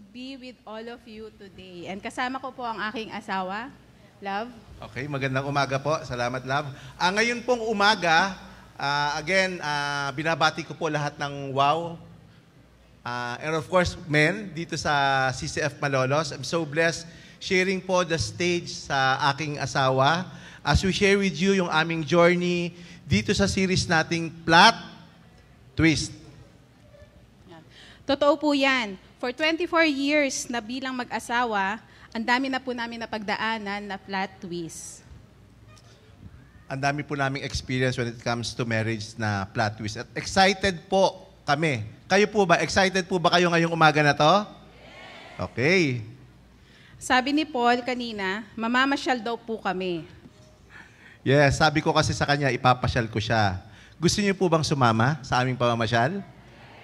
to be with all of you today. And kasama ko po ang aking asawa, Love. Okay, magandang umaga po. Salamat, Love. Uh, ngayon pong umaga, uh, again, uh, binabati ko po lahat ng wow. Uh, and of course, men, dito sa CCF Malolos. I'm so blessed sharing po the stage sa aking asawa as we share with you yung aming journey dito sa series nating Plot Twist. Totoo po yan. For 24 years na bilang mag-asawa, ang dami na po namin napagdaanan na flat twist. Ang dami po naming experience when it comes to marriage na flat twist. At excited po kami. Kayo po ba? Excited po ba kayo ngayong umaga na to? Okay. Sabi ni Paul kanina, mamamasyal daw po kami. Yes, sabi ko kasi sa kanya, ipapasyal ko siya. Gusto niyo po bang sumama sa aming pamamasyal?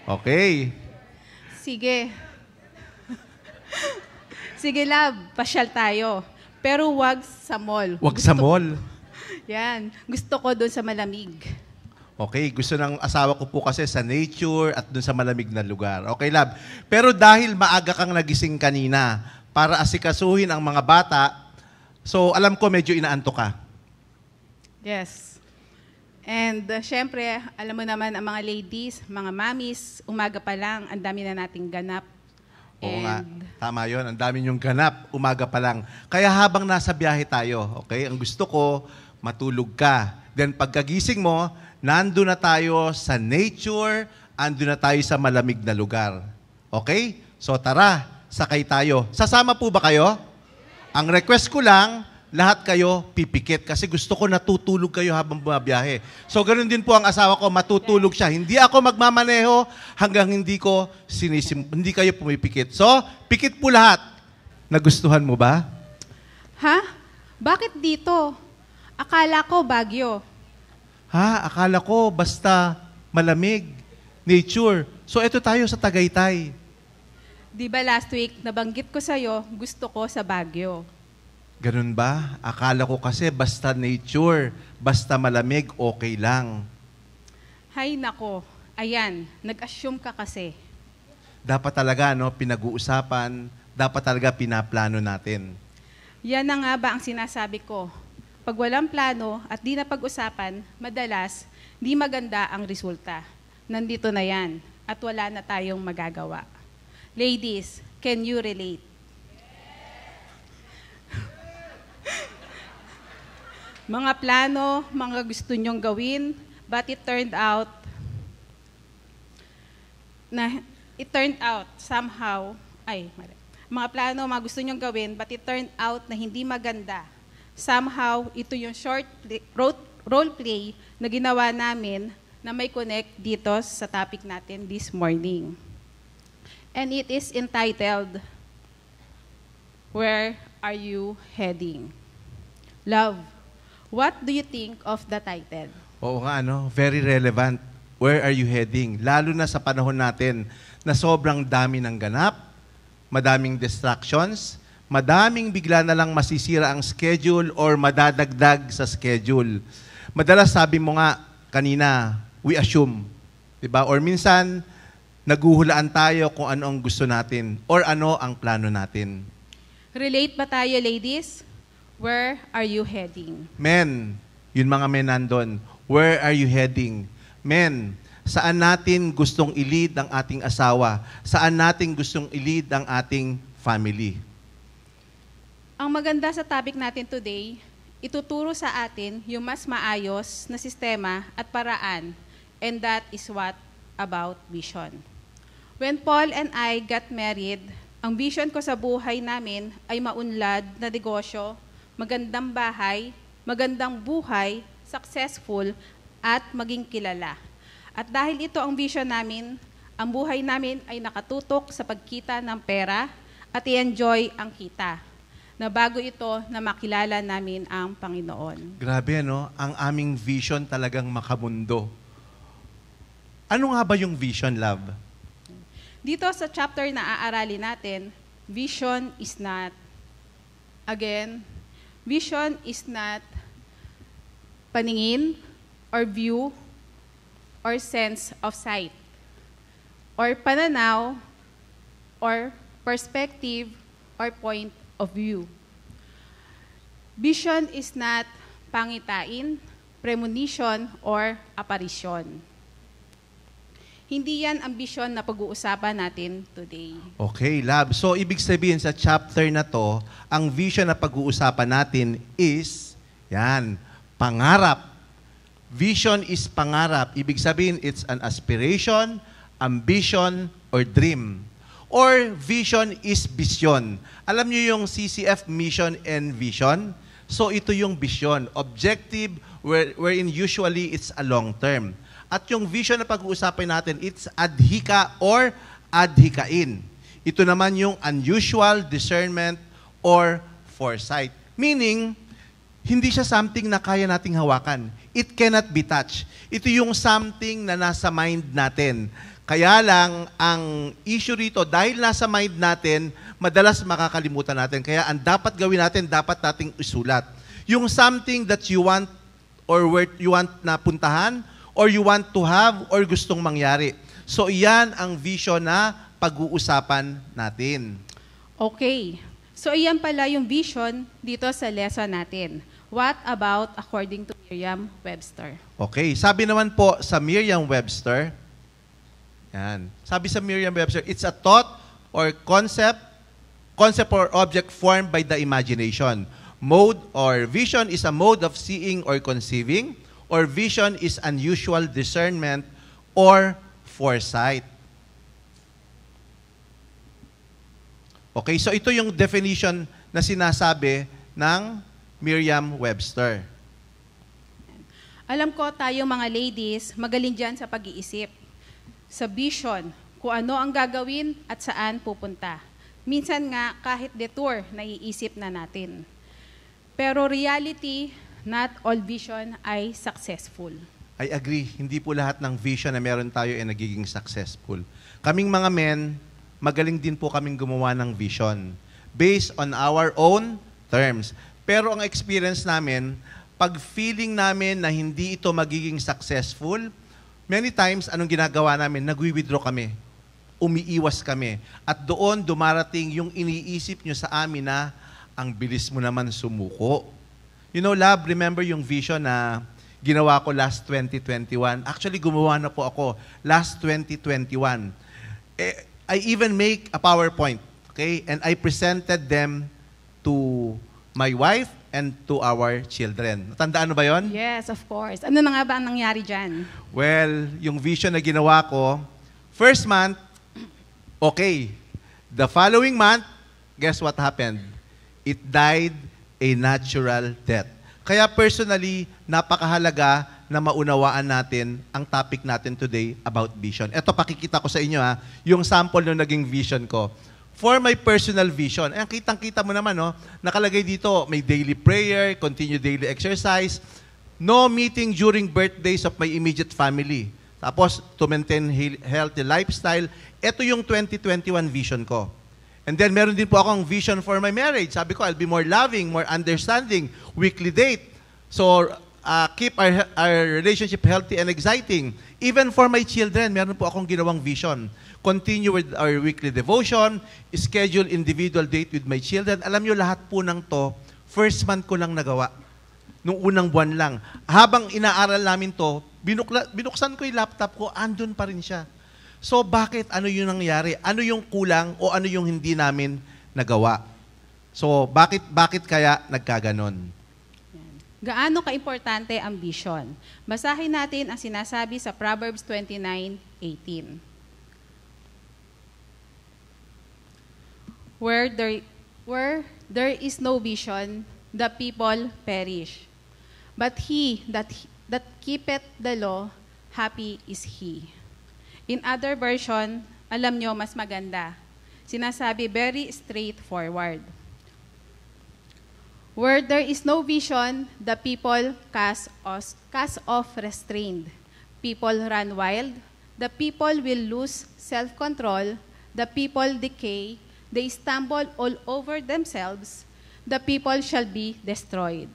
Okay. Sige. Sige, love, pasyal tayo. Pero wag sa mall. Wag sa mall. Yan. Gusto ko doon sa malamig. Okay, gusto ng asawa ko po kasi sa nature at doon sa malamig na lugar. Okay, love. Pero dahil maaga kang nagising kanina para asikasuhin ang mga bata, so alam ko medyo inaanto ka. Yes. And uh, syempre, alam mo naman ang mga ladies, mga mommies, umaga pa lang, ang dami na nating ganap Oo nga. Tama yon. Ang dami niyong ganap. Umaga pa lang. Kaya habang nasa biyahe tayo, okay, ang gusto ko, matulog ka. Then pagkagising mo, nando na tayo sa nature, ando na tayo sa malamig na lugar. Okay? So tara, sakay tayo. Sasama po ba kayo? Ang request ko lang, lahat kayo pipikit kasi gusto ko natutulog kayo habang bumabiyahe. So ganoon din po ang asawa ko, matutulog siya. Hindi ako magmamaneho hanggang hindi ko sinisim hindi kayo pumipikit. So, pikit po lahat. Nagustuhan mo ba? Ha? Bakit dito? Akala ko Bagyo. Ha? Akala ko basta malamig, nature. So ito tayo sa Tagaytay. Di ba last week nabanggit ko sa'yo, gusto ko sa Bagyo. Ganun ba? Akala ko kasi basta nature, basta malamig, okay lang. Hay nako, ayan, nag-assume ka kasi. Dapat talaga, no, pinag-uusapan, dapat talaga pinaplano natin. Yan na nga ba ang sinasabi ko. Pag walang plano at di na pag-usapan, madalas, di maganda ang resulta. Nandito na yan at wala na tayong magagawa. Ladies, can you relate? mga plano, mga gusto nyong gawin, but it turned out na it turned out somehow, ay, mali. Mga plano, mga gusto nyong gawin, but it turned out na hindi maganda. Somehow, ito yung short play, role play na ginawa namin na may connect dito sa topic natin this morning. And it is entitled, Where are you heading? Love, what do you think of the title? Oo nga, ano? Very relevant. Where are you heading? Lalo na sa panahon natin na sobrang dami ng ganap, madaming distractions, madaming bigla na lang masisira ang schedule or madadagdag sa schedule. Madalas sabi mo nga kanina, we assume. Diba? Or minsan, naguhulaan tayo kung ano ang gusto natin or ano ang plano natin. Relate ba tayo, ladies? Where are you heading? Men, yun mga men nandun. Where are you heading? Men, saan natin gustong ilid ang ating asawa? Saan natin gustong ilid ang ating family? Ang maganda sa topic natin today, ituturo sa atin yung mas maayos na sistema at paraan. And that is what about vision. When Paul and I got married, ang vision ko sa buhay namin ay maunlad na negosyo, magandang bahay, magandang buhay, successful, at maging kilala. At dahil ito ang vision namin, ang buhay namin ay nakatutok sa pagkita ng pera at i-enjoy ang kita na bago ito na makilala namin ang Panginoon. Grabe ano, ang aming vision talagang makamundo. Ano nga ba yung vision, love? dito sa chapter na aaralin natin, vision is not, again, vision is not paningin or view or sense of sight or pananaw or perspective or point of view. Vision is not pangitain, premonition, or apparition. Hindi yan ambisyon na pag-uusapan natin today. Okay, love. So, ibig sabihin sa chapter na to, ang vision na pag-uusapan natin is, yan, pangarap. Vision is pangarap. Ibig sabihin, it's an aspiration, ambition, or dream. Or vision is vision. Alam niyo yung CCF mission and vision? So, ito yung vision. Objective, where, wherein usually it's a long term. At yung vision na pag-uusapan natin, it's adhika or adhikain. Ito naman yung unusual discernment or foresight. Meaning, hindi siya something na kaya nating hawakan. It cannot be touched. Ito yung something na nasa mind natin. Kaya lang, ang issue rito, dahil nasa mind natin, madalas makakalimutan natin. Kaya ang dapat gawin natin, dapat nating isulat. Yung something that you want or where you want na puntahan or you want to have or gustong mangyari. So iyan ang vision na pag-uusapan natin. Okay. So iyan pala yung vision dito sa lesson natin. What about according to Merriam-Webster? Okay. Sabi naman po sa Merriam-Webster, yan. Sabi sa Merriam-Webster, it's a thought or concept, concept or object formed by the imagination. Mode or vision is a mode of seeing or conceiving or vision is unusual discernment or foresight. Okay, so ito yung definition na sinasabi ng Merriam-Webster. Alam ko tayo mga ladies, magaling dyan sa pag-iisip. Sa vision, kung ano ang gagawin at saan pupunta. Minsan nga, kahit detour, naiisip na natin. Pero reality, Not all vision ay successful. I agree. Hindi po lahat ng vision na meron tayo ay nagiging successful. Kaming mga men, magaling din po kaming gumawa ng vision based on our own terms. Pero ang experience namin, pag feeling namin na hindi ito magiging successful, many times, anong ginagawa namin? Nag-withdraw kami. Umiiwas kami. At doon dumarating yung iniisip nyo sa amin na ang bilis mo naman sumuko You know, love, remember yung vision na ginawa ko last 2021? Actually, gumawa na po ako last 2021. Eh, I even make a PowerPoint, okay? And I presented them to my wife and to our children. Natandaan ba yon? Yes, of course. Ano na nga ba ang nangyari dyan? Well, yung vision na ginawa ko, first month, okay. The following month, guess what happened? It died a natural death. Kaya personally, napakahalaga na maunawaan natin ang topic natin today about vision. Ito pakikita ko sa inyo ha, yung sample ng naging vision ko. For my personal vision, ang kitang-kita mo naman, no, nakalagay dito, may daily prayer, continue daily exercise, no meeting during birthdays of my immediate family. Tapos, to maintain healthy lifestyle. Ito yung 2021 vision ko. And then meron din po akong vision for my marriage. Sabi ko, I'll be more loving, more understanding, weekly date. So, uh, keep our, our relationship healthy and exciting. Even for my children, meron po akong ginawang vision. Continue with our weekly devotion, schedule individual date with my children. Alam nyo, lahat po ng to, first month ko lang nagawa. Nung unang buwan lang. Habang inaaral namin to, binukla, binuksan ko yung laptop ko, andun pa rin siya. So bakit ano yung nangyari? Ano yung kulang o ano yung hindi namin nagawa? So bakit bakit kaya nagkaganon? Gaano kaimportante ang vision? Basahin natin ang sinasabi sa Proverbs 29:18. Where there where there is no vision, the people perish. But he that that keepeth the law, happy is he. In other version, alam nyo, mas maganda. Sinasabi, very straightforward. Where there is no vision, the people cast off, cast off restrained. People run wild. The people will lose self-control. The people decay. They stumble all over themselves. The people shall be destroyed.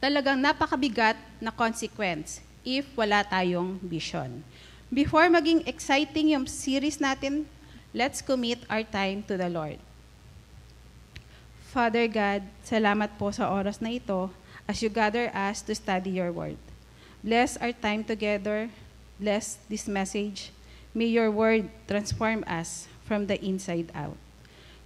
Talagang napakabigat na consequence if wala tayong vision. Before maging exciting yung series natin, let's commit our time to the Lord. Father God, salamat po sa oras na ito as you gather us to study your word. Bless our time together. Bless this message. May your word transform us from the inside out.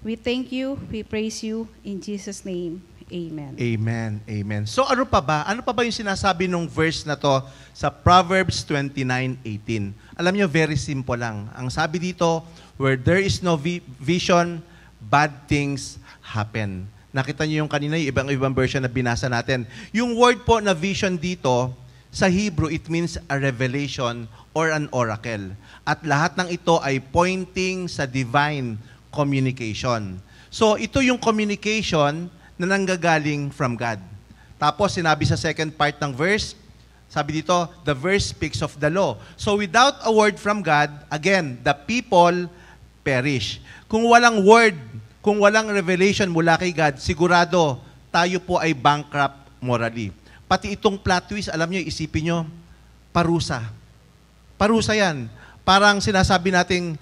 We thank you. We praise you. In Jesus' name, Amen. Amen. Amen. So ano pa ba? Ano pa ba yung sinasabi ng verse na to sa Proverbs 29:18? Alam niyo very simple lang. Ang sabi dito, where there is no vi- vision, bad things happen. Nakita niyo yung kanina yung ibang-ibang version na binasa natin. Yung word po na vision dito, sa Hebrew, it means a revelation or an oracle. At lahat ng ito ay pointing sa divine communication. So, ito yung communication na nanggagaling from God. Tapos sinabi sa second part ng verse, sabi dito, the verse speaks of the law. So without a word from God, again, the people perish. Kung walang word, kung walang revelation mula kay God, sigurado tayo po ay bankrupt morally. Pati itong plot twist, alam nyo, isipin nyo, parusa. Parusa yan. Parang sinasabi nating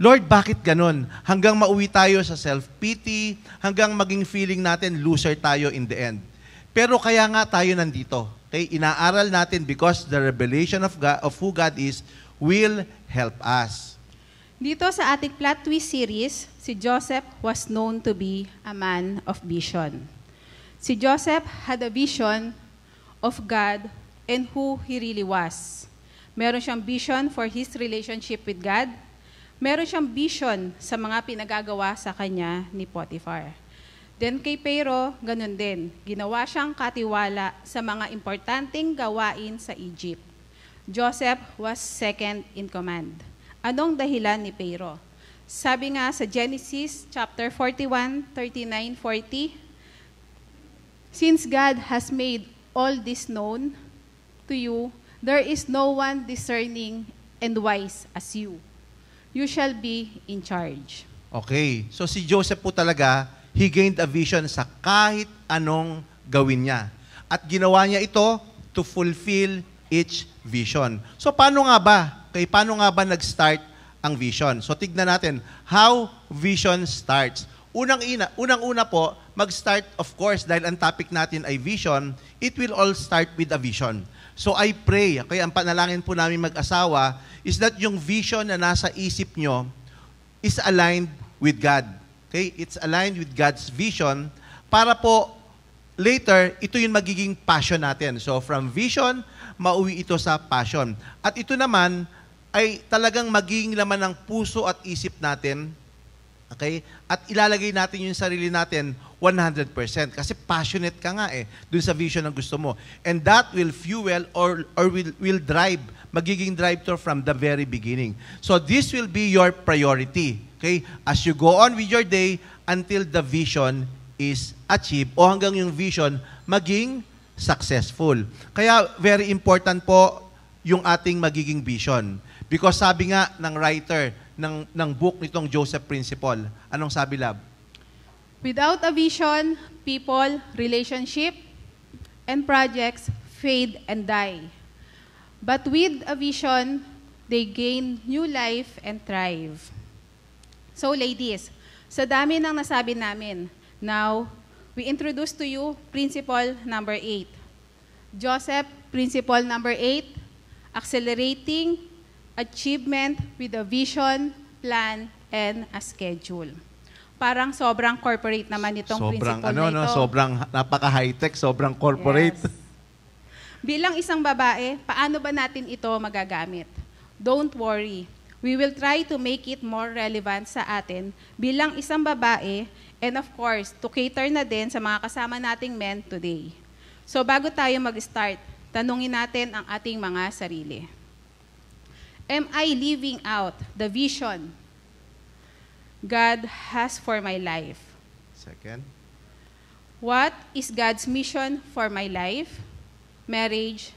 Lord, bakit ganon? Hanggang mauwi tayo sa self-pity, hanggang maging feeling natin loser tayo in the end. Pero kaya nga tayo nandito. Okay? Inaaral natin because the revelation of, God, of who God is will help us. Dito sa ating plot twist series, si Joseph was known to be a man of vision. Si Joseph had a vision of God and who he really was. Meron siyang vision for his relationship with God, meron siyang vision sa mga pinagagawa sa kanya ni Potiphar. Then kay Pero, ganun din. Ginawa siyang katiwala sa mga importanteng gawain sa Egypt. Joseph was second in command. Anong dahilan ni Pero? Sabi nga sa Genesis chapter 41, 39, 40, Since God has made all this known to you, there is no one discerning and wise as you you shall be in charge. Okay. So si Joseph po talaga, he gained a vision sa kahit anong gawin niya. At ginawa niya ito to fulfill each vision. So paano nga ba? Okay, paano nga ba nag-start ang vision? So tignan natin how vision starts. Unang ina, unang-una po, mag-start of course dahil ang topic natin ay vision, it will all start with a vision. So I pray, kaya ang panalangin po namin mag-asawa is that yung vision na nasa isip nyo is aligned with God. Okay? It's aligned with God's vision para po later, ito yung magiging passion natin. So from vision, mauwi ito sa passion. At ito naman ay talagang magiging laman ng puso at isip natin. Okay? At ilalagay natin yung sarili natin 100%. Kasi passionate ka nga eh, dun sa vision ng gusto mo. And that will fuel or, or will, will drive, magiging drive to from the very beginning. So this will be your priority. Okay? As you go on with your day until the vision is achieved o hanggang yung vision maging successful. Kaya very important po yung ating magiging vision. Because sabi nga ng writer ng, ng book nitong Joseph Principle, anong sabi lab? Without a vision, people, relationship, and projects fade and die. But with a vision, they gain new life and thrive. So ladies, sa dami ng nasabi namin, now, we introduce to you principle number 8. Joseph, principle number 8, accelerating achievement with a vision, plan, and a schedule parang sobrang corporate naman itong sobrang, principle ano, na ito. No, sobrang napaka-high-tech, sobrang corporate. Yes. Bilang isang babae, paano ba natin ito magagamit? Don't worry. We will try to make it more relevant sa atin bilang isang babae and of course, to cater na din sa mga kasama nating men today. So bago tayo mag-start, tanungin natin ang ating mga sarili. Am I living out the vision God has for my life? Second. What is God's mission for my life? Marriage,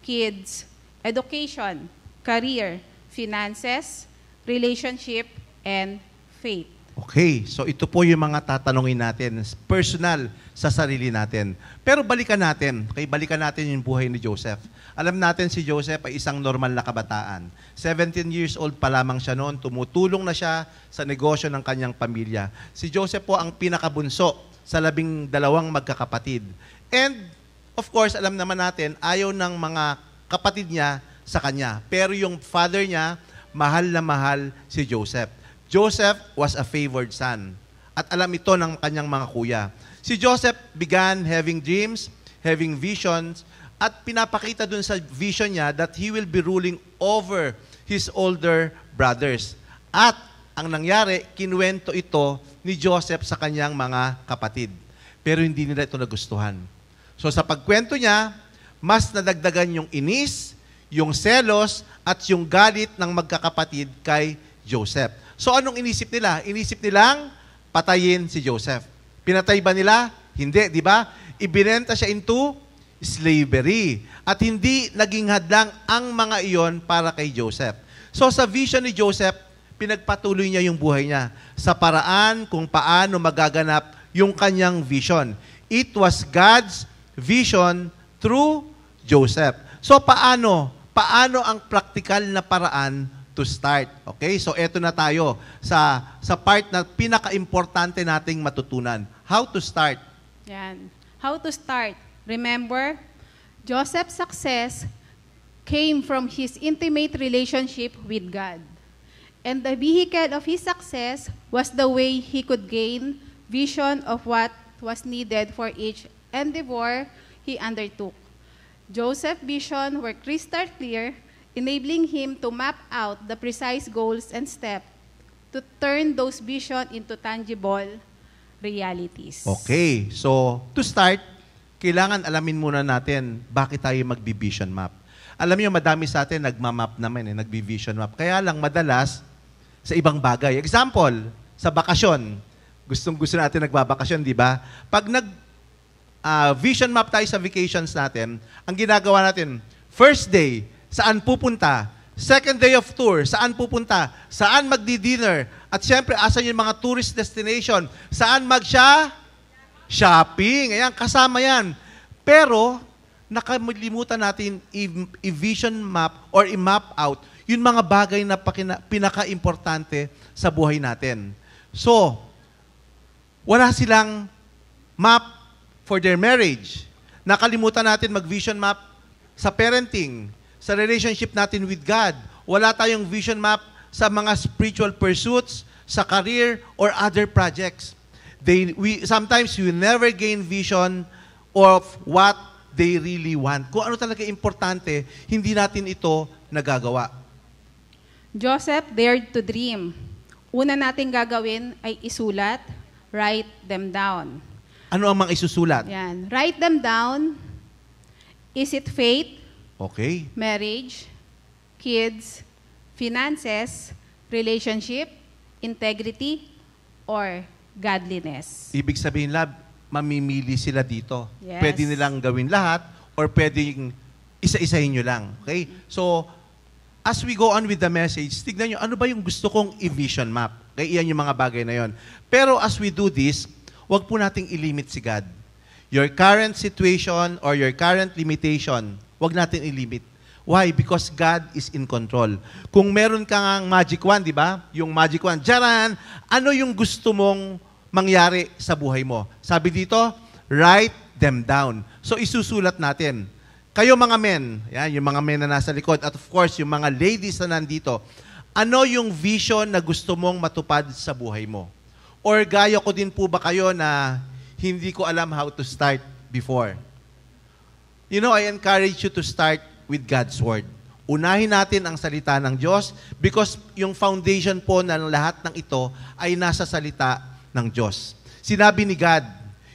kids, education, career, finances, relationship, and faith. Okay, so ito po yung mga tatanungin natin. Personal, sa sarili natin. Pero balikan natin, okay, balikan natin yung buhay ni Joseph. Alam natin si Joseph ay isang normal na kabataan. 17 years old pa lamang siya noon, tumutulong na siya sa negosyo ng kanyang pamilya. Si Joseph po ang pinakabunso sa labing dalawang magkakapatid. And of course, alam naman natin, ayaw ng mga kapatid niya sa kanya. Pero yung father niya, mahal na mahal si Joseph. Joseph was a favored son. At alam ito ng kanyang mga kuya. Si Joseph began having dreams, having visions, at pinapakita dun sa vision niya that he will be ruling over his older brothers. At ang nangyari, kinuwento ito ni Joseph sa kanyang mga kapatid. Pero hindi nila ito nagustuhan. So sa pagkwento niya, mas nadagdagan yung inis, yung selos, at yung galit ng magkakapatid kay Joseph. So anong inisip nila? Inisip nilang patayin si Joseph. Pinatay ba nila? Hindi, di ba? Ibinenta siya into slavery. At hindi naging hadlang ang mga iyon para kay Joseph. So sa vision ni Joseph, pinagpatuloy niya yung buhay niya sa paraan kung paano magaganap yung kanyang vision. It was God's vision through Joseph. So paano? Paano ang praktikal na paraan to start. Okay? So eto na tayo sa sa part na pinakaimportante nating matutunan. How to start. Yan. How to start. Remember, Joseph's success came from his intimate relationship with God. And the vehicle of his success was the way he could gain vision of what was needed for each endeavor he undertook. Joseph's vision were crystal clear enabling him to map out the precise goals and steps to turn those vision into tangible realities. Okay. So, to start, kailangan alamin muna natin bakit tayo magbi-vision map. Alam niyo, madami sa atin nagmamap naman, eh, nagbi-vision map. Kaya lang, madalas, sa ibang bagay. Example, sa bakasyon. Gustong-gusto natin nagbabakasyon, di ba? Pag nag uh, vision map tayo sa vacations natin, ang ginagawa natin, first day, saan pupunta. Second day of tour, saan pupunta? Saan magdi-dinner? At siyempre, asan yung mga tourist destination? Saan magsha? Shopping. Ayan, kasama yan. Pero, nakalimutan natin i-vision map or i-map out yung mga bagay na pinaka-importante sa buhay natin. So, wala silang map for their marriage. Nakalimutan natin mag-vision map sa parenting sa relationship natin with God. Wala tayong vision map sa mga spiritual pursuits, sa career, or other projects. They, we, sometimes you never gain vision of what they really want. Kung ano talaga importante, hindi natin ito nagagawa. Joseph dared to dream. Una nating gagawin ay isulat, write them down. Ano ang mga isusulat? Yan. Write them down. Is it faith? Okay. Marriage, kids, finances, relationship, integrity, or godliness. Ibig sabihin, love, mamimili sila dito. Yes. Pwede nilang gawin lahat or pwedeng isa-isahin nyo lang. Okay? So, as we go on with the message, tignan nyo, ano ba yung gusto kong i-vision map? Okay, iyan yung mga bagay na yon. Pero as we do this, wag po nating ilimit si God. Your current situation or your current limitation Huwag natin i-limit. Why? Because God is in control. Kung meron kang magic wand, di ba? Yung magic wand. Jaran, ano yung gusto mong mangyari sa buhay mo? Sabi dito, write them down. So isusulat natin. Kayo mga men, yan, yung mga men na nasa likod, at of course, yung mga ladies na nandito, ano yung vision na gusto mong matupad sa buhay mo? Or gaya ko din po ba kayo na hindi ko alam how to start before? You know, I encourage you to start with God's Word. Unahin natin ang salita ng Diyos because yung foundation po ng lahat ng ito ay nasa salita ng Diyos. Sinabi ni God,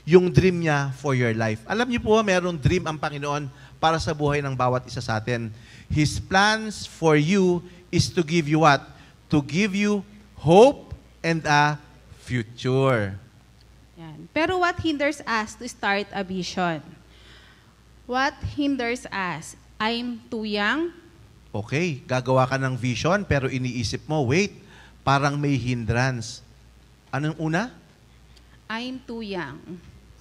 yung dream niya for your life. Alam niyo po, mayroong dream ang Panginoon para sa buhay ng bawat isa sa atin. His plans for you is to give you what? To give you hope and a future. Yan. Pero what hinders us to start a vision? What hinders us? I'm too young. Okay, gagawa ka ng vision pero iniisip mo, wait, parang may hindrance. Anong una? I'm too young.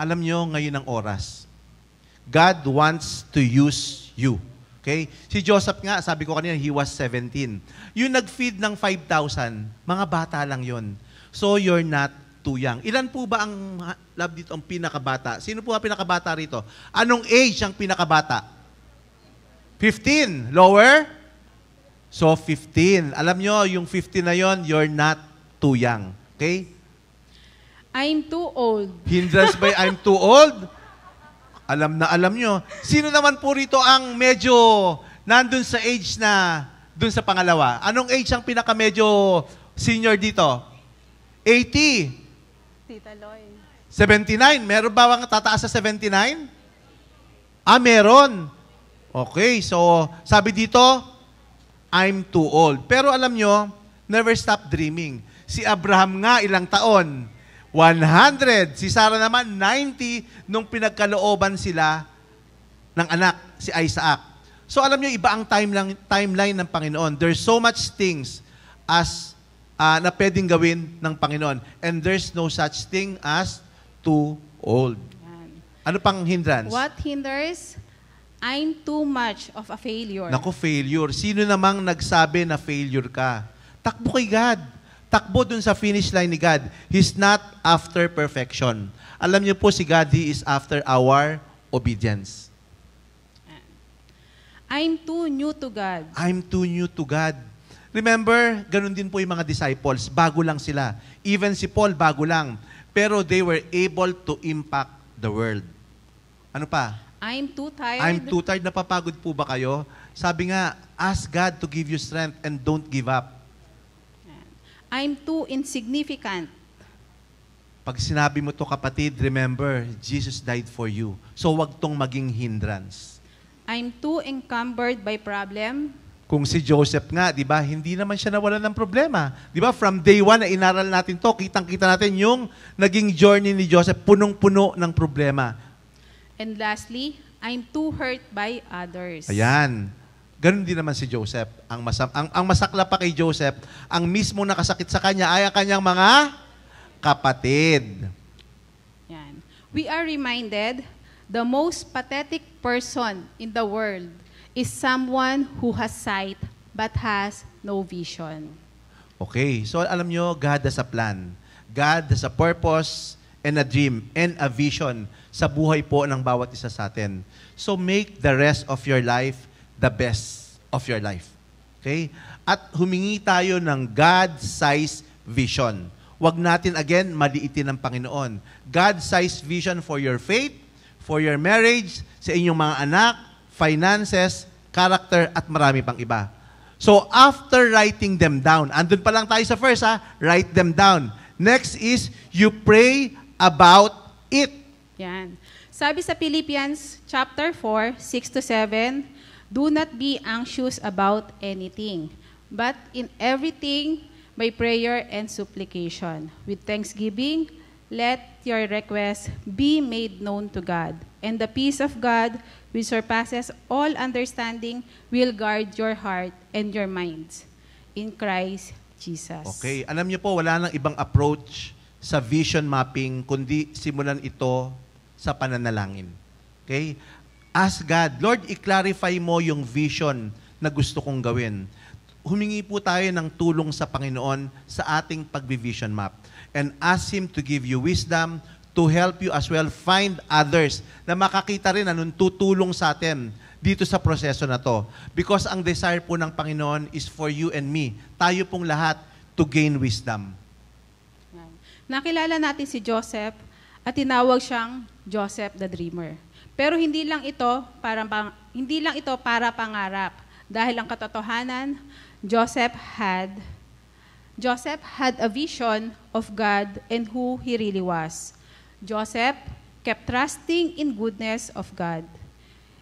Alam nyo, ngayon ang oras. God wants to use you. Okay? Si Joseph nga, sabi ko kanina, he was 17. Yung nag-feed ng 5,000, mga bata lang yon. So you're not too young. Ilan po ba ang love dito ang pinakabata? Sino po ang pinakabata rito? Anong age ang pinakabata? 15. Lower? So, 15. Alam nyo, yung 15 na yon, you're not too young. Okay? I'm too old. Hindrance by I'm too old? Alam na alam nyo. Sino naman po rito ang medyo nandun sa age na dun sa pangalawa? Anong age ang pinaka medyo senior dito? 80. Tita Loy. 79. Meron ba ang tataas sa 79? Ah, meron. Okay, so sabi dito, I'm too old. Pero alam nyo, never stop dreaming. Si Abraham nga ilang taon? 100. Si Sarah naman 90 nung pinagkalooban sila ng anak, si Isaac. So alam nyo, iba ang time lang, timeline ng Panginoon. There's so much things as uh, na pwedeng gawin ng Panginoon. And there's no such thing as too old. Ano pang hindrance? What hinders? I'm too much of a failure. Nako, failure. Sino namang nagsabi na failure ka? Takbo kay God. Takbo dun sa finish line ni God. He's not after perfection. Alam niyo po si God, He is after our obedience. I'm too new to God. I'm too new to God. Remember, ganun din po yung mga disciples. Bago lang sila. Even si Paul, bago lang. Pero they were able to impact the world. Ano pa? I'm too tired. I'm too tired. Napapagod po ba kayo? Sabi nga, ask God to give you strength and don't give up. I'm too insignificant. Pag sinabi mo to kapatid, remember, Jesus died for you. So wag tong maging hindrance. I'm too encumbered by problem. Kung si Joseph nga, di ba, hindi naman siya nawala ng problema. Di ba, from day one na inaral natin to, kitang-kita natin yung naging journey ni Joseph, punong-puno ng problema. And lastly, I'm too hurt by others. Ayan. Ganun din naman si Joseph. Ang, masam, ang, ang masakla pa kay Joseph, ang mismo nakasakit sa kanya ay ang kanyang mga kapatid. Yan. We are reminded the most pathetic person in the world is someone who has sight but has no vision. Okay, so alam nyo, God has a plan. God has a purpose and a dream and a vision sa buhay po ng bawat isa sa atin. So make the rest of your life the best of your life. Okay? At humingi tayo ng God-sized vision. Huwag natin again maliitin ng Panginoon. God-sized vision for your faith, for your marriage, sa inyong mga anak, finances, character, at marami pang iba. So, after writing them down, andun pa lang tayo sa first, ha? Write them down. Next is, you pray about it. Yan. Sabi sa Philippians chapter 4, 6 to 7, Do not be anxious about anything, but in everything, by prayer and supplication. With thanksgiving, let your requests be made known to God. And the peace of God, which surpasses all understanding, will guard your heart and your minds in Christ Jesus. Okay, alam niyo po, wala nang ibang approach sa vision mapping, kundi simulan ito sa pananalangin. Okay? Ask God, Lord, i-clarify mo yung vision na gusto kong gawin. Humingi po tayo ng tulong sa Panginoon sa ating pag-vision map and ask Him to give you wisdom, to help you as well find others na makakita rin anong tutulong sa atin dito sa proseso na to. Because ang desire po ng Panginoon is for you and me, tayo pong lahat, to gain wisdom. Nakilala natin si Joseph at tinawag siyang Joseph the Dreamer. Pero hindi lang ito para hindi lang ito para pangarap dahil ang katotohanan Joseph had Joseph had a vision of God and who he really was. Joseph kept trusting in goodness of God,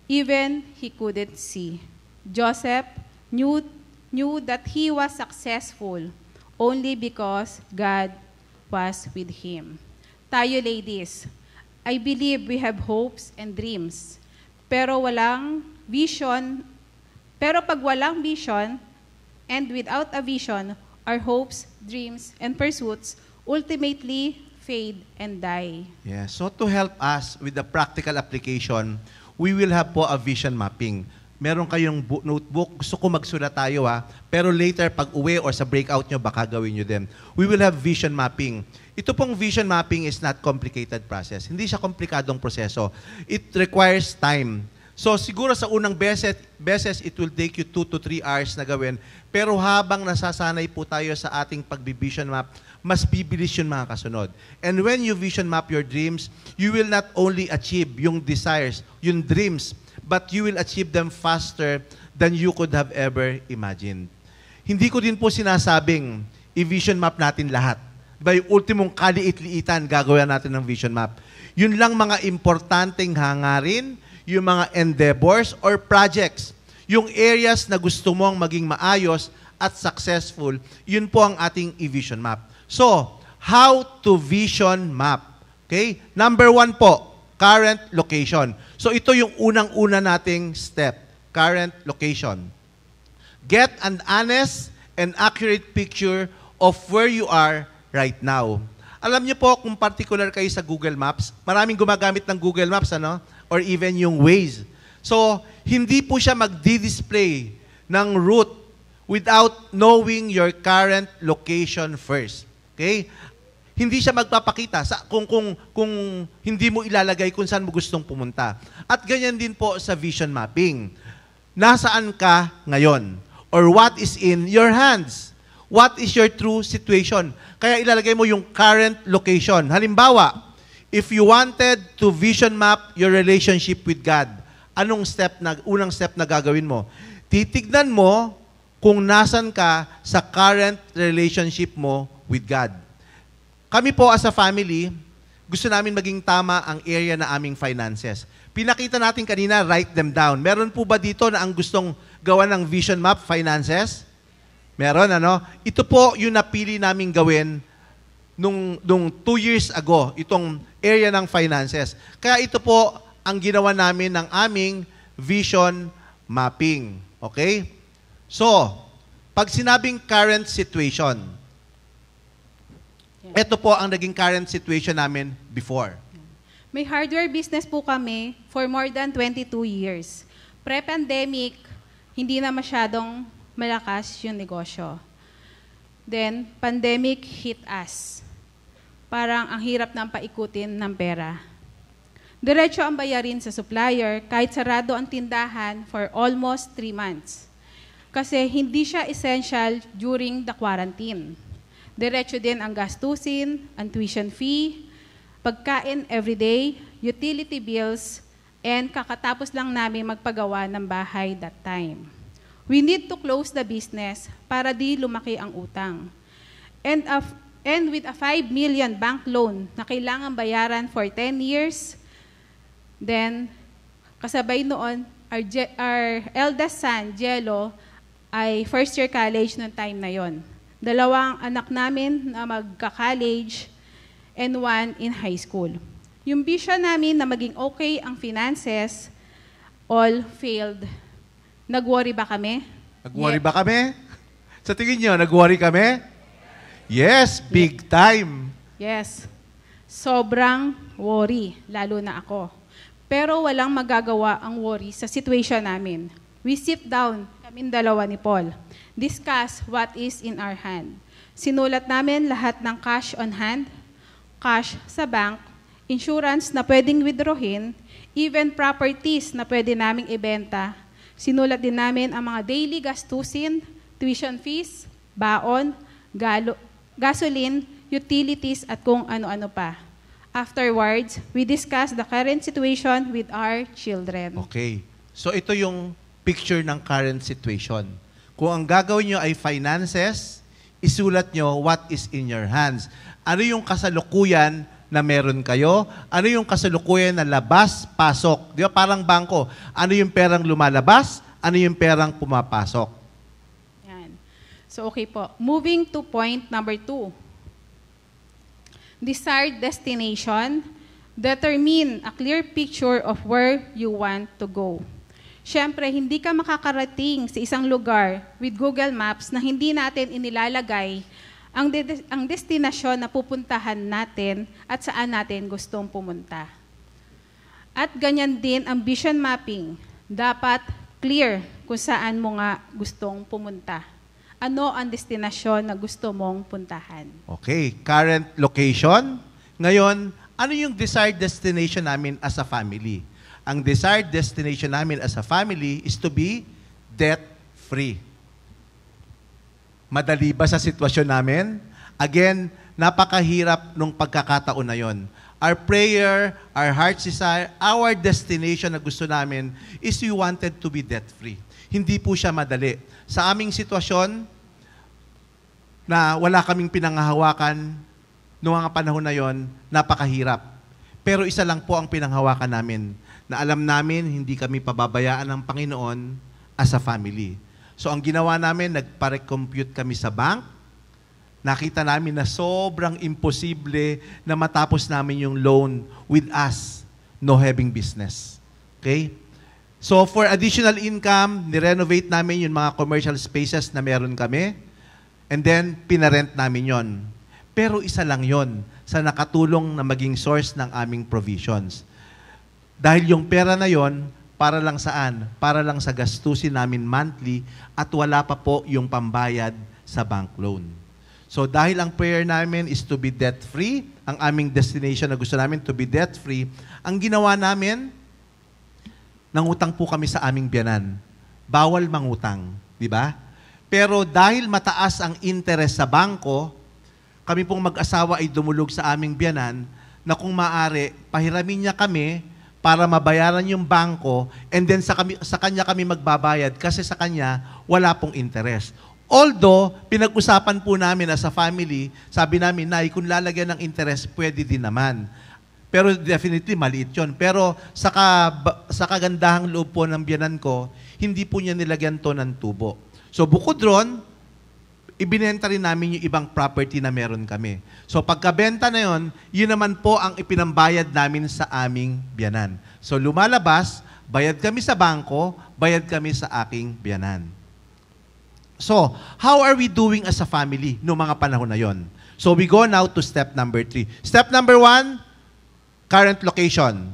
even he couldn't see. Joseph knew, knew that he was successful only because God was with him. Tayo ladies, I believe we have hopes and dreams, pero walang vision, pero pag walang vision and without a vision, our hopes, dreams, and pursuits ultimately fade and die. Yeah. So to help us with the practical application, we will have po a vision mapping. Meron kayong notebook, gusto ko magsulat tayo ha, ah. pero later pag uwi or sa breakout nyo, baka gawin nyo din. We will have vision mapping. Ito pong vision mapping is not complicated process. Hindi siya komplikadong proseso. It requires time So siguro sa unang beses, beses it will take you 2 to 3 hours na gawin. Pero habang nasasanay po tayo sa ating pag-vision map, mas bibilis yun mga kasunod. And when you vision map your dreams, you will not only achieve yung desires, yung dreams, but you will achieve them faster than you could have ever imagined. Hindi ko din po sinasabing i-vision map natin lahat. By ultimong kaliit-liitan gagawin natin ng vision map. Yun lang mga importanteng hangarin, yung mga endeavors or projects. Yung areas na gusto mong maging maayos at successful, yun po ang ating e-vision map. So, how to vision map. Okay? Number one po, current location. So, ito yung unang-una nating step, current location. Get an honest and accurate picture of where you are right now. Alam niyo po, kung particular kayo sa Google Maps, maraming gumagamit ng Google Maps, ano? or even yung ways. So, hindi po siya magdi-display ng route without knowing your current location first. Okay? Hindi siya magpapakita sa kung kung kung hindi mo ilalagay kung saan mo gustong pumunta. At ganyan din po sa vision mapping. Nasaan ka ngayon? Or what is in your hands? What is your true situation? Kaya ilalagay mo yung current location. Halimbawa, If you wanted to vision map your relationship with God, anong step na, unang step na gagawin mo? Titignan mo kung nasan ka sa current relationship mo with God. Kami po as a family, gusto namin maging tama ang area na aming finances. Pinakita natin kanina, write them down. Meron po ba dito na ang gustong gawa ng vision map finances? Meron, ano? Ito po yung napili naming gawin nung, nung two years ago, itong area ng finances. Kaya ito po ang ginawa namin ng aming vision mapping. Okay? So, pag sinabing current situation, ito po ang naging current situation namin before. May hardware business po kami for more than 22 years. Pre-pandemic, hindi na masyadong malakas yung negosyo. Then, pandemic hit us parang ang hirap ng paikutin ng pera. Diretso ang bayarin sa supplier kahit sarado ang tindahan for almost 3 months. Kasi hindi siya essential during the quarantine. Diretso din ang gastusin, ang tuition fee, pagkain everyday, utility bills, and kakatapos lang namin magpagawa ng bahay that time. We need to close the business para di lumaki ang utang. And, of, and with a 5 million bank loan na kailangan bayaran for 10 years, then kasabay noon, our, our eldest son, Jello, ay first year college noong time na yon. Dalawang anak namin na magka-college and one in high school. Yung vision namin na maging okay ang finances, all failed. Nag-worry ba kami? Nag-worry yeah. ba kami? Sa tingin niyo, nag-worry kami? Yes, big time. Yes. Sobrang worry, lalo na ako. Pero walang magagawa ang worry sa situation namin. We sit down, kaming dalawa ni Paul. Discuss what is in our hand. Sinulat namin lahat ng cash on hand, cash sa bank, insurance na pwedeng withdrawin, even properties na pwede naming ibenta. Sinulat din namin ang mga daily gastusin, tuition fees, baon, galo, gasoline, utilities, at kung ano-ano pa. Afterwards, we discuss the current situation with our children. Okay. So ito yung picture ng current situation. Kung ang gagawin nyo ay finances, isulat nyo what is in your hands. Ano yung kasalukuyan na meron kayo? Ano yung kasalukuyan na labas, pasok? Di ba? Parang bangko. Ano yung perang lumalabas? Ano yung perang pumapasok? So, okay po. Moving to point number two. Desired destination. Determine a clear picture of where you want to go. Siyempre, hindi ka makakarating sa isang lugar with Google Maps na hindi natin inilalagay ang, de- ang destinasyon na pupuntahan natin at saan natin gustong pumunta. At ganyan din ang vision mapping. Dapat clear kung saan mo nga gustong pumunta ano ang destinasyon na gusto mong puntahan? Okay, current location. Ngayon, ano yung desired destination namin as a family? Ang desired destination namin as a family is to be debt-free. Madali ba sa sitwasyon namin? Again, napakahirap nung pagkakataon na yon. Our prayer, our heart's desire, our destination na gusto namin is we wanted to be debt-free. Hindi po siya madali sa aming sitwasyon na wala kaming pinanghahawakan noong mga panahon na yon, napakahirap. Pero isa lang po ang pinanghawakan namin, na alam namin hindi kami pababayaan ng Panginoon as a family. So ang ginawa namin, nagpare-compute kami sa bank, nakita namin na sobrang imposible na matapos namin yung loan with us, no having business. Okay? So for additional income, ni-renovate namin yung mga commercial spaces na meron kami. And then, pinarent namin yon. Pero isa lang yon sa nakatulong na maging source ng aming provisions. Dahil yung pera na yon, para lang saan? Para lang sa gastusin namin monthly at wala pa po yung pambayad sa bank loan. So dahil ang prayer namin is to be debt-free, ang aming destination na gusto namin to be debt-free, ang ginawa namin, nangutang po kami sa aming biyanan. Bawal mangutang, di ba? Pero dahil mataas ang interest sa bangko, kami pong mag-asawa ay dumulog sa aming biyanan na kung maaari, pahiramin niya kami para mabayaran yung bangko and then sa, kami, sa kanya kami magbabayad kasi sa kanya wala pong interest. Although, pinag-usapan po namin as a family, sabi namin, Nay, kung lalagyan ng interest, pwede din naman. Pero definitely maliit yon. Pero sa, ka, sa kagandahang loob po ng biyanan ko, hindi po niya nilagyan to ng tubo. So bukod ron, ibinenta rin namin yung ibang property na meron kami. So pagkabenta na yon, yun naman po ang ipinambayad namin sa aming biyanan. So lumalabas, bayad kami sa bangko, bayad kami sa aking biyanan. So, how are we doing as a family no mga panahon na yon? So we go now to step number three. Step number one, current location.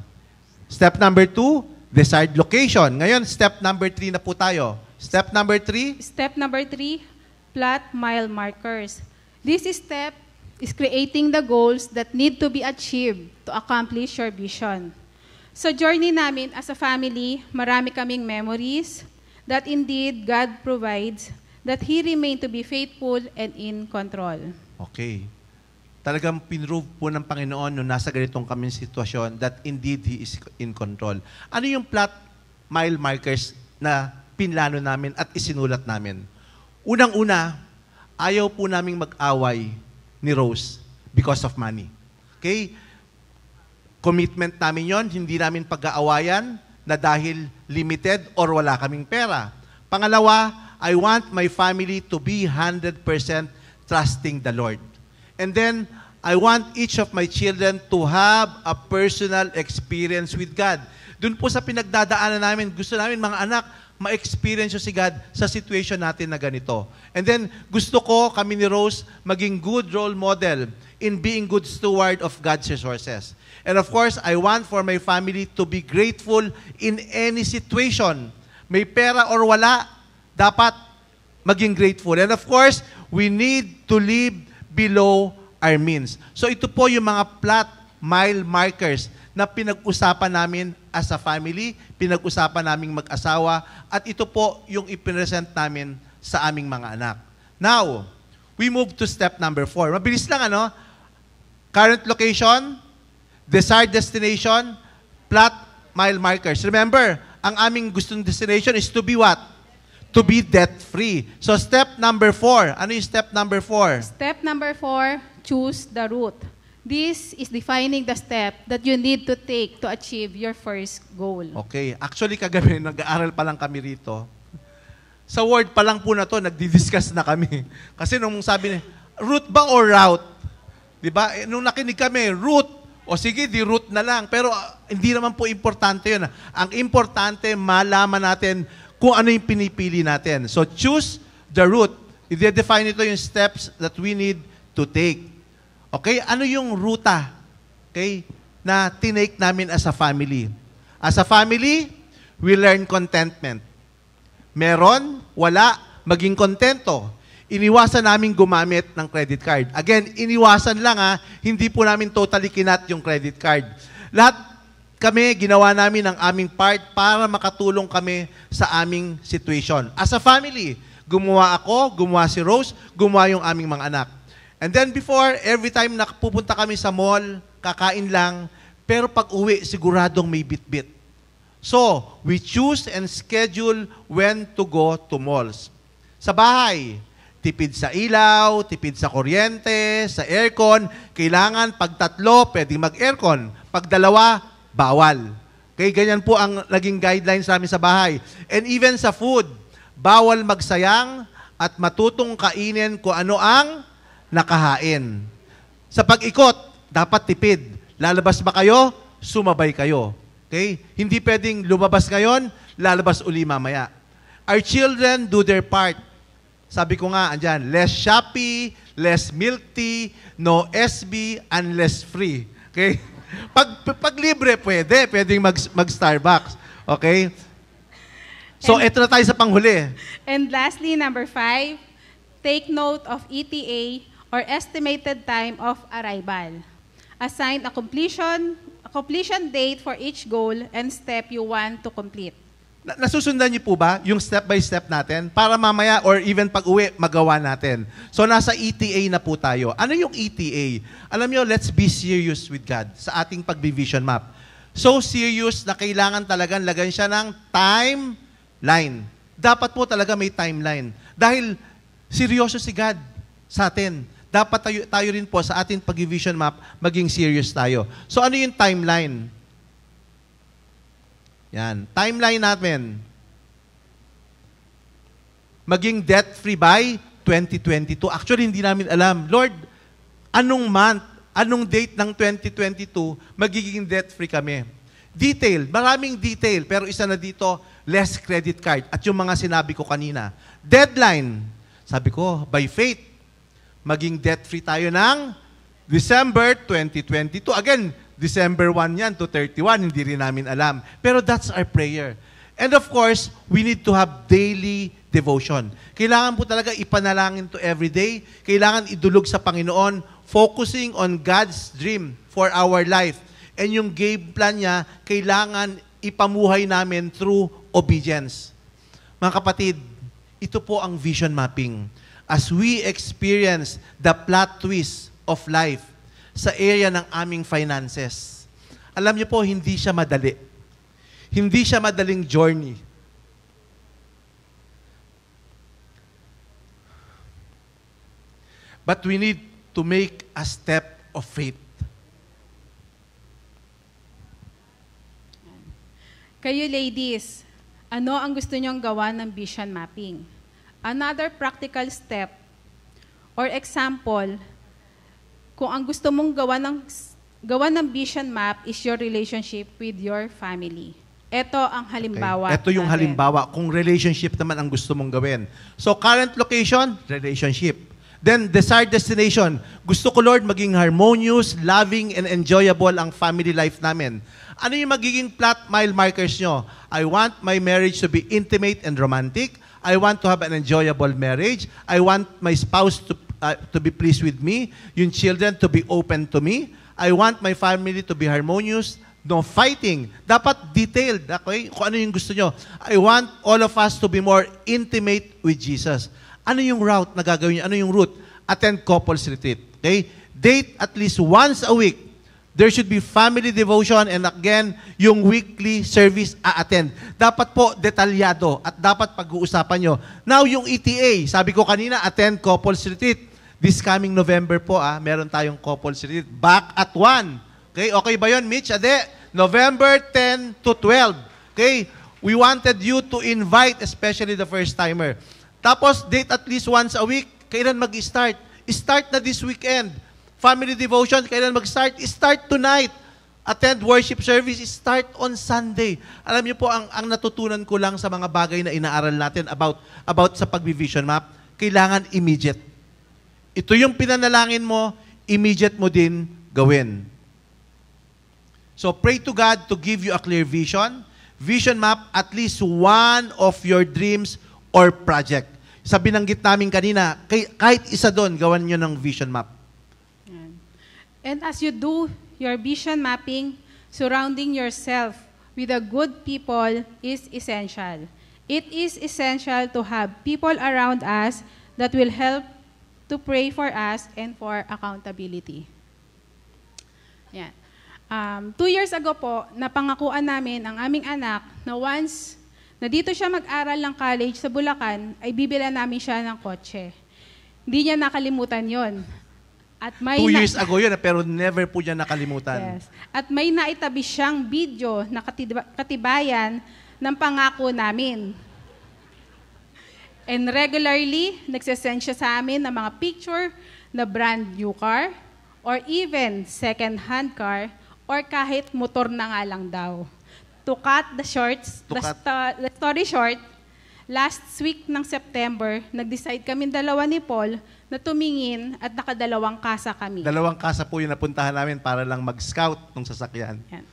Step number two, desired location. Ngayon, step number three na po tayo. Step number three? Step number three, plot mile markers. This step is creating the goals that need to be achieved to accomplish your vision. Sa so journey namin as a family, marami kaming memories that indeed God provides that He remained to be faithful and in control. Okay. Talagang pinrove po ng Panginoon nung nasa ganitong kaming sitwasyon that indeed He is in control. Ano yung plot mile markers na pinlano namin at isinulat namin? Unang-una, ayaw po naming mag-away ni Rose because of money. Okay? Commitment namin yon, hindi namin pag-aawayan na dahil limited or wala kaming pera. Pangalawa, I want my family to be 100% trusting the Lord. And then, I want each of my children to have a personal experience with God. Doon po sa pinagdadaanan namin, gusto namin mga anak, ma-experience si God sa situation natin na ganito. And then, gusto ko kami ni Rose maging good role model in being good steward of God's resources. And of course, I want for my family to be grateful in any situation. May pera or wala, dapat maging grateful. And of course, we need to live below our means. So ito po yung mga plot mile markers na pinag-usapan namin as a family, pinag-usapan naming mag-asawa, at ito po yung ipresent namin sa aming mga anak. Now, we move to step number four. Mabilis lang ano? Current location, desired destination, plot mile markers. Remember, ang aming gustong destination is to be what? To be debt-free. So step number four. Ano yung step number four? Step number four, choose the route. This is defining the step that you need to take to achieve your first goal. Okay. Actually, kagabi, nag-aaral pa lang kami rito. Sa word pa lang po na to, nagdi-discuss na kami. Kasi nung sabi niya, route ba or route? Di ba? Eh, nung nakinig kami, route. O sige, di route na lang. Pero uh, hindi naman po importante yun. Ah. Ang importante, malaman natin kung ano yung pinipili natin. So choose the route. I-define ito yung steps that we need to take. Okay, ano yung ruta okay, na tinake namin as a family? As a family, we learn contentment. Meron, wala, maging kontento. Iniwasan namin gumamit ng credit card. Again, iniwasan lang ha, ah, hindi po namin totally kinat yung credit card. Lahat kami, ginawa namin ang aming part para makatulong kami sa aming situation. As a family, gumawa ako, gumawa si Rose, gumawa yung aming mga anak. And then before, every time nakapupunta kami sa mall, kakain lang, pero pag uwi, siguradong may bitbit. So, we choose and schedule when to go to malls. Sa bahay, tipid sa ilaw, tipid sa kuryente, sa aircon. Kailangan pag tatlo, pwedeng mag-aircon. Pag dalawa, bawal. Okay, ganyan po ang naging guideline sa amin sa bahay. And even sa food, bawal magsayang at matutong kainin kung ano ang nakahain. Sa pag-ikot, dapat tipid. Lalabas ba kayo? Sumabay kayo. Okay? Hindi pwedeng lumabas ngayon, lalabas uli mamaya. Our children do their part. Sabi ko nga, andyan, less Shopee, less milk tea, no SB, unless free. Okay? Pag, pag libre, pwede. Pwedeng mag, mag-Starbucks. Okay? So, and, ito na tayo sa panghuli. And lastly, number five, take note of ETA or estimated time of arrival. Assign a completion, a completion date for each goal and step you want to complete. Na- nasusundan niyo po ba yung step by step natin para mamaya or even pag uwi magawa natin? So nasa ETA na po tayo. Ano yung ETA? Alam niyo, let's be serious with God sa ating pag map. So serious na kailangan talaga lagyan siya ng timeline. Dapat po talaga may timeline. Dahil seryoso si God sa atin dapat tayo, tayo rin po sa ating pag-vision map, maging serious tayo. So ano yung timeline? Yan. Timeline natin. Maging debt-free by 2022. Actually, hindi namin alam. Lord, anong month, anong date ng 2022, magiging debt-free kami. Detail, maraming detail, pero isa na dito, less credit card. At yung mga sinabi ko kanina. Deadline, sabi ko, by faith, maging debt-free tayo ng December 2022. Again, December 1 yan to 31, hindi rin namin alam. Pero that's our prayer. And of course, we need to have daily devotion. Kailangan po talaga ipanalangin to every day. Kailangan idulog sa Panginoon, focusing on God's dream for our life. And yung game plan niya, kailangan ipamuhay namin through obedience. Mga kapatid, ito po ang vision mapping as we experience the plot twist of life sa area ng aming finances. Alam niyo po, hindi siya madali. Hindi siya madaling journey. But we need to make a step of faith. Kayo ladies, ano ang gusto niyong gawa ng vision mapping? Another practical step or example, kung ang gusto mong gawa ng, gawa ng vision map is your relationship with your family. Ito ang halimbawa. Okay. Ito yung natin. halimbawa kung relationship naman ang gusto mong gawin. So current location, relationship. Then desired destination. Gusto ko Lord maging harmonious, loving and enjoyable ang family life namin. Ano yung magiging plot mile markers nyo? I want my marriage to be intimate and romantic. I want to have an enjoyable marriage. I want my spouse to, uh, to be pleased with me, yung children to be open to me. I want my family to be harmonious, no fighting. Dapat detailed, okay? Kung ano yung gusto nyo. I want all of us to be more intimate with Jesus. Ano yung route na gagawin nyo? Ano yung route? Attend couples retreat, okay? Date at least once a week. There should be family devotion and again, yung weekly service a-attend. Dapat po detalyado at dapat pag-uusapan nyo. Now, yung ETA, sabi ko kanina, attend couples retreat. This coming November po, ah, meron tayong couples retreat. Back at 1. Okay, okay ba yon Mitch? Ade, November 10 to 12. Okay, we wanted you to invite, especially the first-timer. Tapos, date at least once a week. Kailan mag-start? Start na this weekend family devotion, kailan mag-start? Start tonight. Attend worship service, start on Sunday. Alam niyo po, ang, ang natutunan ko lang sa mga bagay na inaaral natin about, about sa pag-vision map, kailangan immediate. Ito yung pinanalangin mo, immediate mo din gawin. So pray to God to give you a clear vision. Vision map, at least one of your dreams or project. Sa binanggit namin kanina, kahit isa doon, gawan niyo ng vision map. And as you do your vision mapping, surrounding yourself with the good people is essential. It is essential to have people around us that will help to pray for us and for accountability. Yan. Um, two years ago po, napangakuan namin ang aming anak na once na dito siya mag-aral ng college sa Bulacan, ay bibila namin siya ng kotse. Hindi niya nakalimutan yon. At may Two years ago yun, pero never po niya nakalimutan. Yes. At may naitabi siyang video na katibayan ng pangako namin. And regularly, nagsasend siya sa amin ng mga picture na brand new car or even second-hand car or kahit motor na nga lang daw. To cut the shorts, the, cut. Sto- the story short, last week ng September, nag-decide kami dalawa ni Paul na tumingin at nakadalawang kasa kami. Dalawang kasa po yung napuntahan namin para lang mag-scout ng sasakyan. Yan.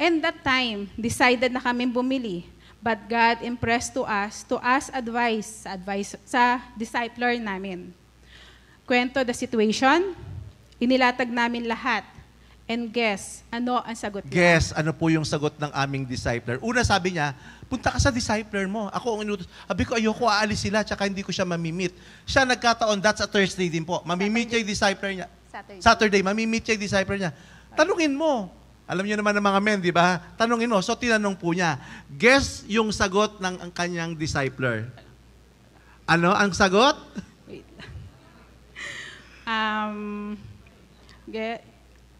And that time, decided na kami bumili. But God impressed to us, to ask advice, advice sa discipler namin. Kwento the situation, inilatag namin lahat. And guess, ano ang sagot niya? Guess, ano po yung sagot ng aming discipler? Una sabi niya, punta ka sa discipler mo. Ako ang inutos. Sabi ko, ayoko, aalis sila, tsaka hindi ko siya mamimit. Siya nagkataon, that's a Thursday din po. Mamimit Saturday. niya yung discipler niya. Saturday. Saturday, mamimit niya yung discipler niya. Tanungin mo. Alam niyo naman ng mga men, di ba? Tanungin mo. So, tinanong po niya. Guess yung sagot ng ang kanyang discipler. Ano ang sagot? Wait Um, get,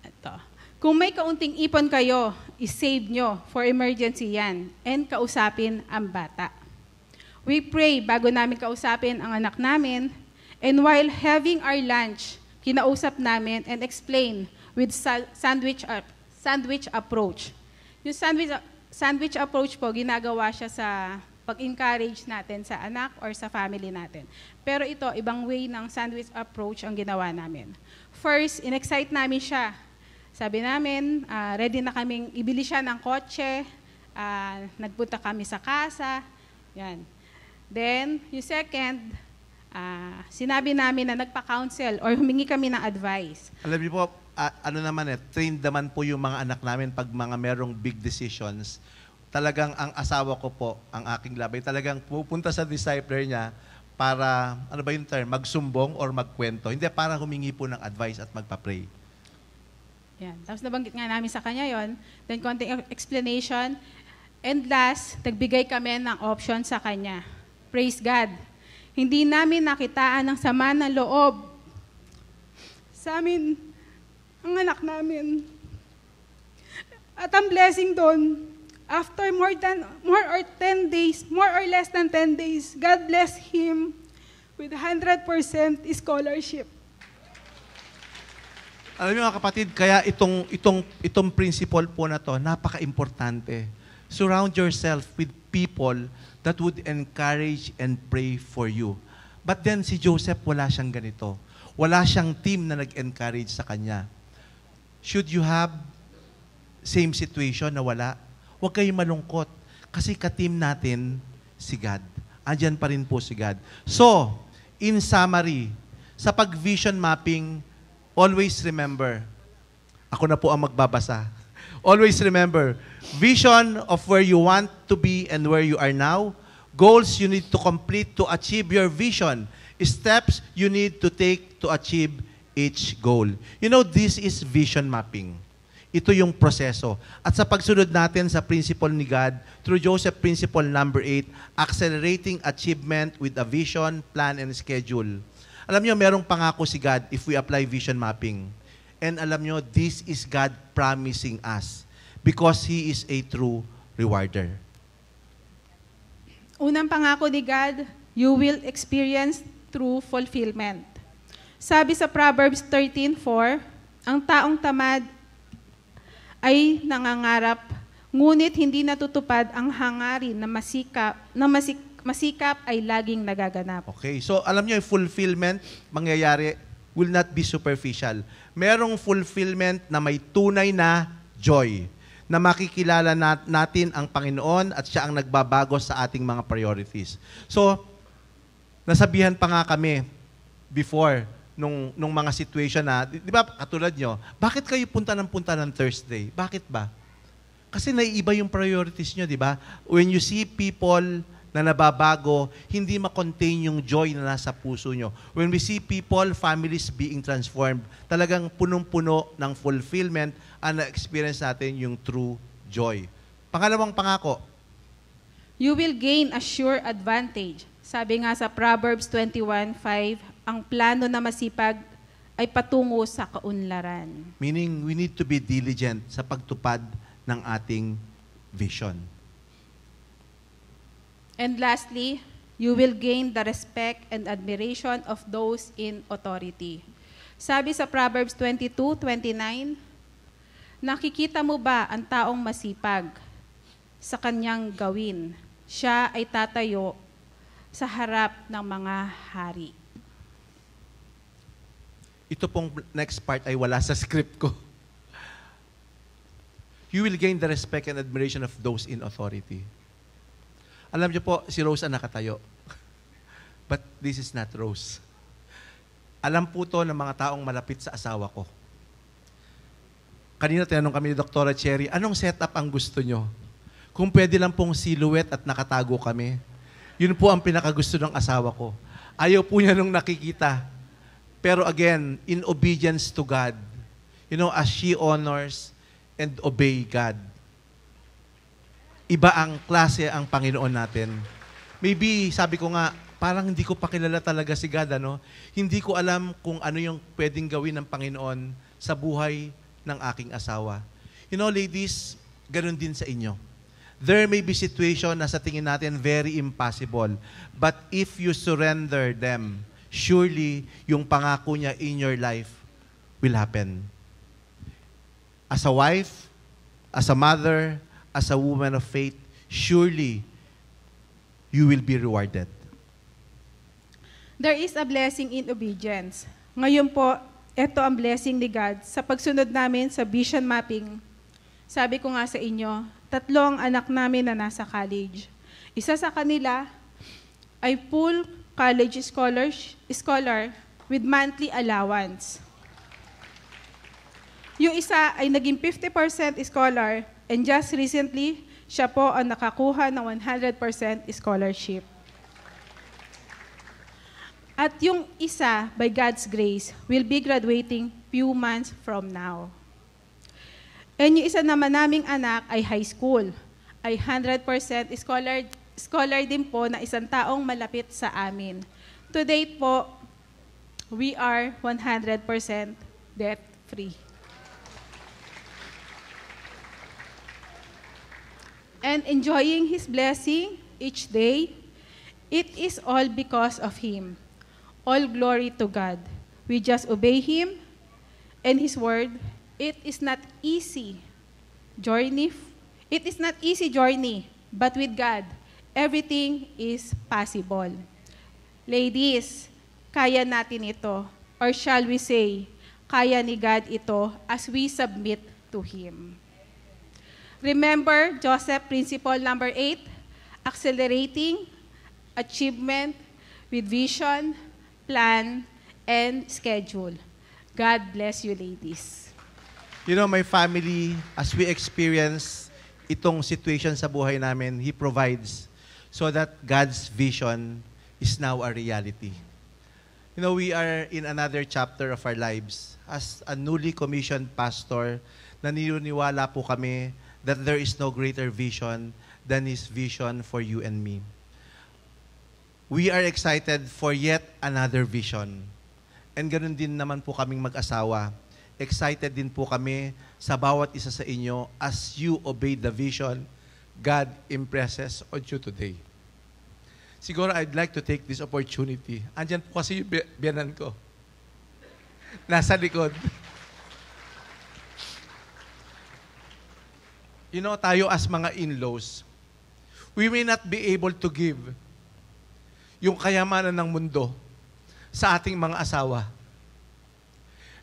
ito. Kung may kaunting ipon kayo i-save nyo for emergency yan and kausapin ang bata. We pray bago namin kausapin ang anak namin and while having our lunch, kinausap namin and explain with sandwich, up, sandwich approach. Yung sandwich, sandwich approach po, ginagawa siya sa pag-encourage natin sa anak or sa family natin. Pero ito, ibang way ng sandwich approach ang ginawa namin. First, in-excite namin siya sabi namin, uh, ready na kaming ibili siya ng kotse. Uh, nagpunta kami sa kasa. Yan. Then, yung second, uh, sinabi namin na nagpa-counsel or humingi kami ng advice. Alam niyo po, uh, ano naman eh, trained naman po yung mga anak namin pag mga merong big decisions. Talagang ang asawa ko po, ang aking labay, talagang pupunta sa discipler niya para, ano ba yung term, magsumbong or magkwento. Hindi, para humingi po ng advice at magpa-pray. Yan. Tapos nabanggit nga namin sa kanya yon. Then konting explanation. And last, nagbigay kami ng option sa kanya. Praise God. Hindi namin nakitaan ng sama ng loob. Sa amin, ang anak namin. At ang blessing doon, after more than more or 10 days, more or less than 10 days, God bless him with 100% scholarship. Alam niyo mga kapatid, kaya itong, itong, itong principle po na to, napaka-importante. Surround yourself with people that would encourage and pray for you. But then si Joseph, wala siyang ganito. Wala siyang team na nag-encourage sa kanya. Should you have same situation na wala? Huwag kayong malungkot. Kasi ka-team natin si God. Andiyan pa rin po si God. So, in summary, sa pag-vision mapping, always remember, ako na po ang magbabasa. Always remember, vision of where you want to be and where you are now, goals you need to complete to achieve your vision, steps you need to take to achieve each goal. You know, this is vision mapping. Ito yung proseso. At sa pagsunod natin sa principle ni God, through Joseph Principle number 8, accelerating achievement with a vision, plan, and schedule. Alam nyo, merong pangako si God if we apply vision mapping. And alam nyo, this is God promising us because He is a true rewarder. Unang pangako ni God, you will experience true fulfillment. Sabi sa Proverbs 13.4, ang taong tamad ay nangangarap, ngunit hindi natutupad ang hangarin na, masika, na masik, masikap ay laging nagaganap. Okay. So, alam niyo, yung fulfillment mangyayari will not be superficial. Merong fulfillment na may tunay na joy na makikilala nat- natin ang Panginoon at siya ang nagbabago sa ating mga priorities. So, nasabihan pa nga kami before nung, nung mga situation na, di, ba, katulad nyo, bakit kayo punta ng punta ng Thursday? Bakit ba? Kasi naiiba yung priorities nyo, di ba? When you see people na nababago, hindi ma-contain yung joy na nasa puso nyo. When we see people, families being transformed, talagang punong-puno ng fulfillment ang na-experience natin yung true joy. Pangalawang pangako. You will gain a sure advantage. Sabi nga sa Proverbs 21.5, ang plano na masipag ay patungo sa kaunlaran. Meaning, we need to be diligent sa pagtupad ng ating vision. And lastly, you will gain the respect and admiration of those in authority. Sabi sa Proverbs 22:29, Nakikita mo ba ang taong masipag sa kanyang gawin? Siya ay tatayo sa harap ng mga hari. Ito pong next part ay wala sa script ko. You will gain the respect and admiration of those in authority. Alam niyo po, si Rose ang nakatayo. But this is not Rose. Alam po to ng mga taong malapit sa asawa ko. Kanina tinanong kami ni Dr. Cherry, anong setup ang gusto nyo? Kung pwede lang pong silhouette at nakatago kami. Yun po ang pinakagusto ng asawa ko. Ayaw po niya nung nakikita. Pero again, in obedience to God, you know, as she honors and obey God, iba ang klase ang Panginoon natin. Maybe, sabi ko nga, parang hindi ko pa kilala talaga si God, ano? Hindi ko alam kung ano yung pwedeng gawin ng Panginoon sa buhay ng aking asawa. You know, ladies, ganun din sa inyo. There may be situation na sa tingin natin very impossible. But if you surrender them, surely yung pangako niya in your life will happen. As a wife, as a mother, as a woman of faith, surely you will be rewarded. There is a blessing in obedience. Ngayon po, ito ang blessing ni God sa pagsunod namin sa vision mapping. Sabi ko nga sa inyo, tatlo ang anak namin na nasa college. Isa sa kanila ay full college scholar, scholar with monthly allowance. Yung isa ay naging 50% scholar And just recently, siya po ang nakakuha ng 100% scholarship. At yung isa, by God's grace, will be graduating few months from now. And yung isa naman naming anak ay high school. Ay 100% scholar, scholar din po na isang taong malapit sa amin. To date po, we are 100% debt-free. and enjoying His blessing each day, it is all because of Him. All glory to God. We just obey Him and His word. It is not easy journey. It is not easy journey, but with God, everything is possible. Ladies, kaya natin ito. Or shall we say, kaya ni God ito as we submit to Him. Remember Joseph principle number 8, accelerating achievement with vision, plan, and schedule. God bless you ladies. You know, my family, as we experience itong situation sa buhay namin, He provides so that God's vision is now a reality. You know, we are in another chapter of our lives. As a newly commissioned pastor, naniniwala po kami that there is no greater vision than His vision for you and me. We are excited for yet another vision. And ganun din naman po kaming mag-asawa. Excited din po kami sa bawat isa sa inyo as you obey the vision God impresses on you today. Siguro I'd like to take this opportunity. Andyan po kasi yung biyanan ko. Nasa likod. you know, tayo as mga in-laws, we may not be able to give yung kayamanan ng mundo sa ating mga asawa.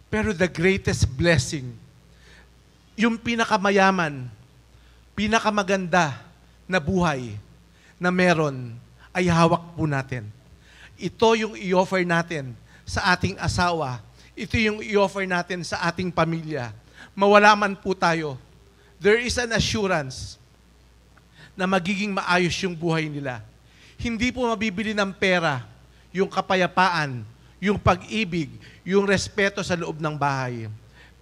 Pero the greatest blessing, yung pinakamayaman, pinakamaganda na buhay na meron ay hawak po natin. Ito yung i-offer natin sa ating asawa. Ito yung i-offer natin sa ating pamilya. Mawala man po tayo, there is an assurance na magiging maayos yung buhay nila. Hindi po mabibili ng pera yung kapayapaan, yung pag-ibig, yung respeto sa loob ng bahay.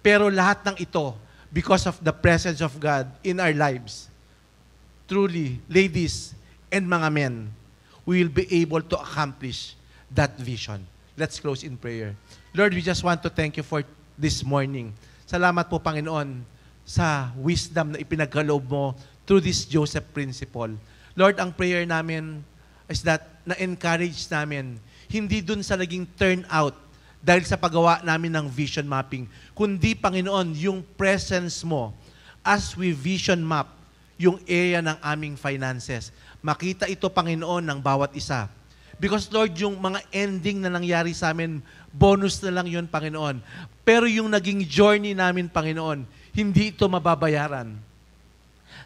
Pero lahat ng ito, because of the presence of God in our lives, truly, ladies and mga men, we will be able to accomplish that vision. Let's close in prayer. Lord, we just want to thank you for this morning. Salamat po, Panginoon, sa wisdom na ipinagkaloob mo through this Joseph principle. Lord, ang prayer namin is that na-encourage namin, hindi dun sa naging turnout dahil sa paggawa namin ng vision mapping, kundi Panginoon, yung presence mo as we vision map yung area ng aming finances. Makita ito, Panginoon, ng bawat isa. Because Lord, yung mga ending na nangyari sa amin, bonus na lang yun, Panginoon. Pero yung naging journey namin, Panginoon, hindi ito mababayaran.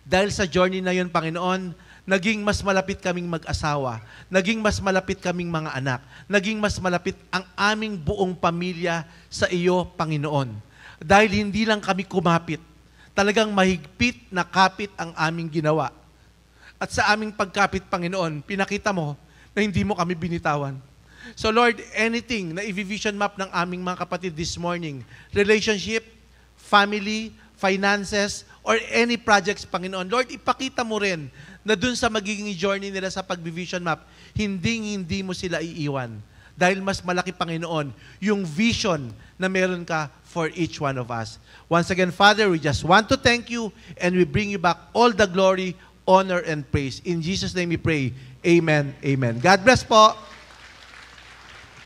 Dahil sa journey na yon, Panginoon, naging mas malapit kaming mag-asawa, naging mas malapit kaming mga anak, naging mas malapit ang aming buong pamilya sa iyo, Panginoon. Dahil hindi lang kami kumapit, talagang mahigpit na kapit ang aming ginawa. At sa aming pagkapit, Panginoon, pinakita mo na hindi mo kami binitawan. So Lord, anything na i-vision map ng aming mga kapatid this morning, relationship, family, finances, or any projects, Panginoon. Lord, ipakita mo rin na dun sa magiging journey nila sa pag-vision map, hindi hindi mo sila iiwan. Dahil mas malaki, Panginoon, yung vision na meron ka for each one of us. Once again, Father, we just want to thank you and we bring you back all the glory, honor, and praise. In Jesus' name we pray. Amen. Amen. God bless po.